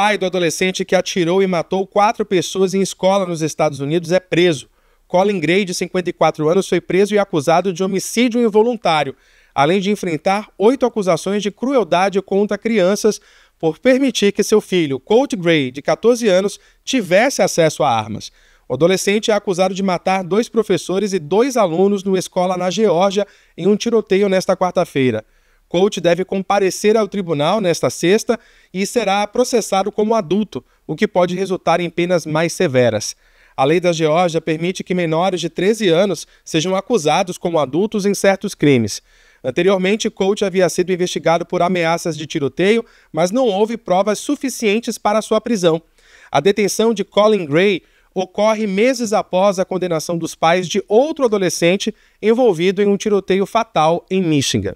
pai do adolescente que atirou e matou quatro pessoas em escola nos Estados Unidos é preso. Colin Gray, de 54 anos, foi preso e acusado de homicídio involuntário, além de enfrentar oito acusações de crueldade contra crianças por permitir que seu filho, Colt Gray, de 14 anos, tivesse acesso a armas. O adolescente é acusado de matar dois professores e dois alunos numa escola na Geórgia em um tiroteio nesta quarta-feira. Coach deve comparecer ao tribunal nesta sexta e será processado como adulto, o que pode resultar em penas mais severas. A lei da Geórgia permite que menores de 13 anos sejam acusados como adultos em certos crimes. Anteriormente, Coach havia sido investigado por ameaças de tiroteio, mas não houve provas suficientes para sua prisão. A detenção de Colin Gray ocorre meses após a condenação dos pais de outro adolescente envolvido em um tiroteio fatal em Michigan.